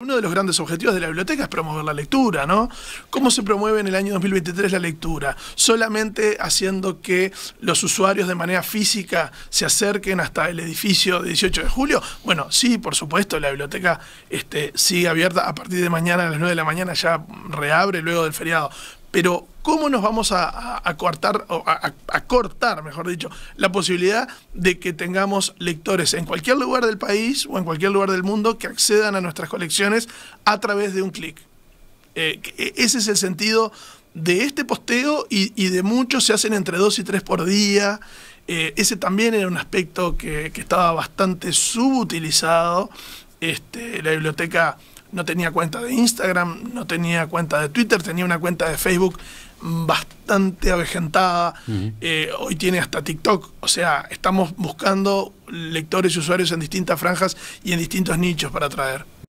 Uno de los grandes objetivos de la biblioteca es promover la lectura, ¿no? ¿Cómo se promueve en el año 2023 la lectura? Solamente haciendo que los usuarios de manera física se acerquen hasta el edificio de 18 de julio. Bueno, sí, por supuesto, la biblioteca este, sigue abierta a partir de mañana a las 9 de la mañana, ya reabre luego del feriado pero ¿cómo nos vamos a, cortar, a, cortar, mejor dicho, la posibilidad de que tengamos lectores en cualquier lugar del país o en cualquier lugar del mundo que accedan a nuestras colecciones a través de un clic? Eh, e, ese es el sentido de este posteo y, de muchos se hacen entre dos y tres por día. Eh, ese también era un aspecto que, estaba bastante subutilizado. Este, la biblioteca no tenía cuenta de Instagram, no tenía cuenta de Twitter, tenía una cuenta de Facebook bastante avejentada, eh, hoy tiene hasta TikTok, o sea, estamos buscando lectores y usuarios en distintas franjas y en distintos nichos para atraer.